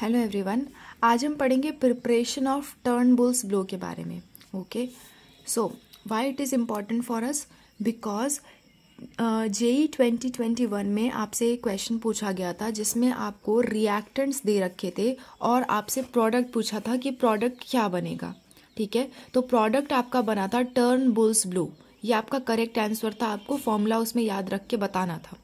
Hello everyone आज हम पढ़ेंगे preparation of Turnbull's blue के बारे में okay so why it is important for us because JEE twenty twenty one में आपसे एक क्वेश्चन पूछा गया था जिसमें आपको रिएक्टेंट्स दे रखे थे और आपसे प्रोडक्ट पूछा था कि प्रोडक्ट क्या बनेगा ठीक है तो प्रोडक्ट आपका बना था टर्न बुल्स ब्लू ये आपका करेक्ट आंसर था आपको फॉर्मूला उसमें याद रख के बताना था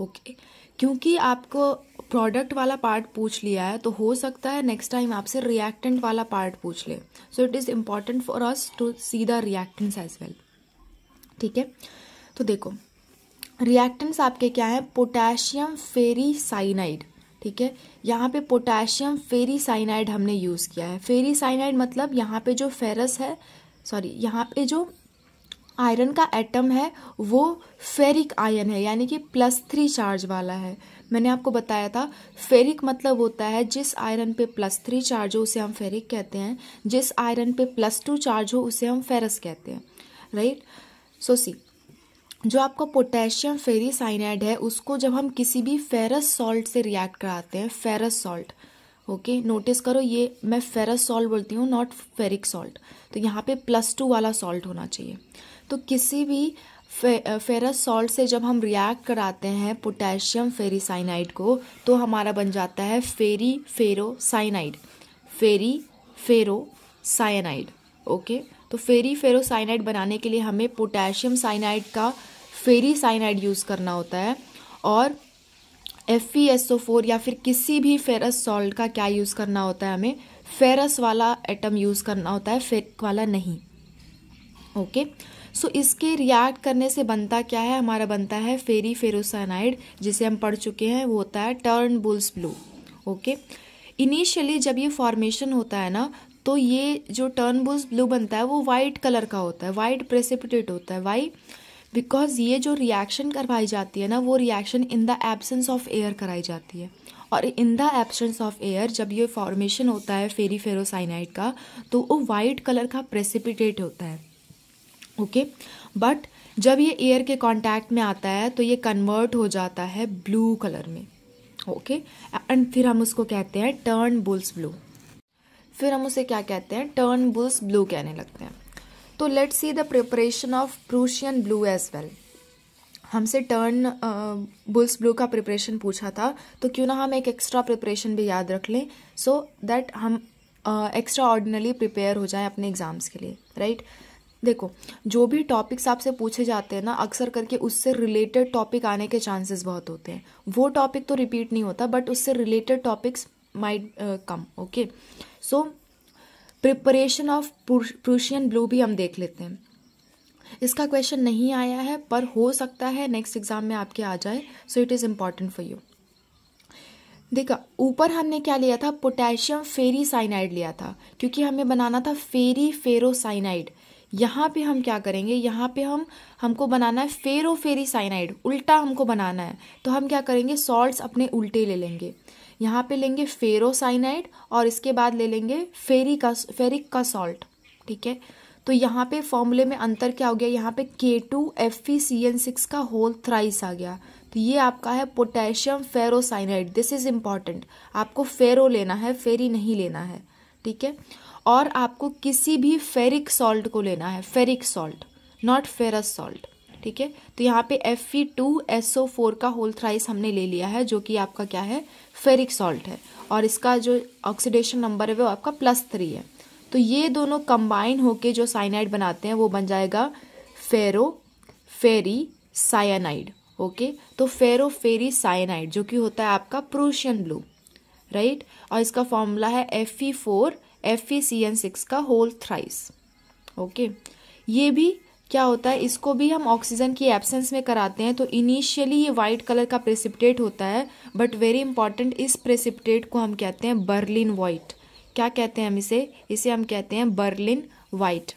ओके क्योंकि आपको प्रोडक्ट वाला पार्ट पूछ लिया है तो हो सकता है नेक्स्ट टाइम आपसे रिएक्टेंट वाला पार्ट पूछ ले so it is important for us to see the reactants as well ठीक है तो देखो रिएक्टेंट्स आपके क्या है पोटेशियम फेरी साइनाइड ठीक है यहाँ पे पोटेशियम फेरी साइनाइड हमने यूज़ किया है फेरी साइनाइड मतलब यहाँ पे जो फेरस है सॉरी यहाँ पे जो आयरन का एटम है वो फेरिक आयन है यानी कि प्लस थ्री चार्ज वाला है मैंने आपको बताया था फेरिक मतलब होता है जिस आयरन पे प्लस थ्री चार्ज हो उसे हम फेरिक कहते हैं जिस आयरन पे प्लस टू चार्ज हो उसे हम फेरस कहते हैं राइट सो सी जो आपका पोटेशियम फेरी साइनाइड है उसको जब हम किसी भी फेरस सॉल्ट से रिएक्ट कराते हैं ferrous salt okay okay, notice करो ये मैं फेरस सॉल्ट बोलती हूँ नॉट फेरिक सॉल्ट तो यहाँ पे प्लस टू वाला सॉल्ट होना चाहिए तो किसी भी फे, फेरस सॉल्ट से जब हम रिएक्ट कराते हैं पोटेशियम फेरीसाइनाइड को तो हमारा बन जाता है ferri ferrocyanide ferri ferrocyanide okay तो फेरी फेरोसाइनाइड बनाने के लिए हमें पोटेशियम साइनाइड का फेरी साइनाइड यूज़ करना होता है और एफ या फिर किसी भी फेरस सॉल्ट का क्या यूज़ करना होता है हमें फेरस वाला एटम यूज़ करना होता है फेक वाला नहीं ओके सो so, इसके रिएक्ट करने से बनता क्या है हमारा बनता है फेरी फेरोसाइनाइड जिसे हम पढ़ चुके हैं वो होता है Turnbull's blue okay initially जब ये फॉर्मेशन होता है ना तो ये जो टर्न बुल्स ब्लू बनता है वो वाइट कलर का होता है वाइट प्रेसिपिटेट होता है वाई बिकॉज ये जो रिएक्शन करवाई जाती है ना वो reaction in the absence of air कराई जाती है और in the absence of air जब ये फॉर्मेशन होता है फेरी फेरोसाइनाइड का तो वो वाइट कलर का प्रेसिपिटेट होता है ओके okay? बट जब ये एयर के कांटेक्ट में आता है तो ये कन्वर्ट हो जाता है ब्लू कलर में ओके okay? एंड फिर हम उसको कहते हैं टर्न बुल्स ब्लू फिर हम उसे क्या कहते हैं टर्न बुल्स ब्लू कहने लगते हैं तो let's see the preparation of Prussian blue as well हमसे टर्न बुल्स ब्लू का प्रिपरेशन पूछा था तो क्यों ना हम एक एक्स्ट्रा प्रिपरेशन भी याद रख लें सो so दैट हम एक्स्ट्रा ऑर्डिनली प्रिपेयर हो जाएं अपने एग्ज़ाम्स के लिए राइट right? देखो जो भी टॉपिक्स आपसे पूछे जाते हैं ना अक्सर करके उससे रिलेटेड टॉपिक आने के चांसेस बहुत होते हैं वो टॉपिक तो रिपीट नहीं होता बट उससे related topics might come okay so preparation of Prussian blue भी हम देख लेते हैं इसका क्वेश्चन नहीं आया है पर हो सकता है नेक्स्ट एग्जाम में आपके आ जाए so it is important for you देखा ऊपर हमने क्या लिया था पोटेशियम फेरी साइनाइड लिया था क्योंकि हमें बनाना था फेरी फेरोसाइनाइड यहाँ पे हम क्या करेंगे यहाँ पे हम हमको बनाना है फेरो फेरी साइनाइड उल्टा हमको बनाना है तो हम क्या करेंगे सॉल्ट्स अपने उल्टे ले लेंगे यहाँ पे लेंगे फेरो साइनाइड और इसके बाद ले लेंगे फेरी का फेरिक का सॉल्ट ठीक है तो यहाँ पे फॉर्मूले में अंतर क्या हो गया यहाँ पे K two F P C N six का होल थ्राइस आ गया तो ये आपका है potassium ferrocyanide this is important आपको फेरो लेना है फेरी नहीं लेना है ठीक है और आपको किसी भी फेरिक सॉल्ट को लेना है ferric salt not ferrous salt ठीक है तो यहाँ पे F E two S O four का होल थ्राइस हमने ले लिया है जो कि आपका क्या है फेरिक सॉल्ट है और इसका जो ऑक्सीडेशन नंबर है वो आपका प्लस थ्री है तो ये दोनों कंबाइन होके जो साइनाइड बनाते हैं वो बन जाएगा फेरो फेरी साइनाइड ओके तो फेरो फेरी साइनाइड जो कि होता है आपका प्रूशियन ब्लू राइट और इसका फॉर्मूला है F E four F E C N six का होल थ्राइस ओके ये भी क्या होता है इसको भी हम ऑक्सीजन की एब्सेंस में कराते हैं तो इनिशियली ये वाइट कलर का प्रेसिपिटेट होता है बट वेरी इंपॉर्टेंट इस प्रेसिपिटेट को हम कहते हैं बर्लिन वाइट क्या कहते हैं हम इसे इसे हम कहते हैं बर्लिन वाइट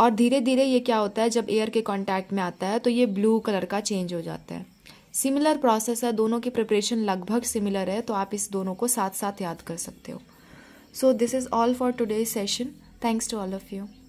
और धीरे धीरे ये क्या होता है जब एयर के कांटेक्ट में आता है तो ये ब्लू कलर का चेंज हो जाता है सिमिलर प्रोसेस है दोनों की प्रिपरेशन लगभग सिमिलर है तो आप इस दोनों को साथ साथ याद कर सकते हो so this is all for today session thanks to all of you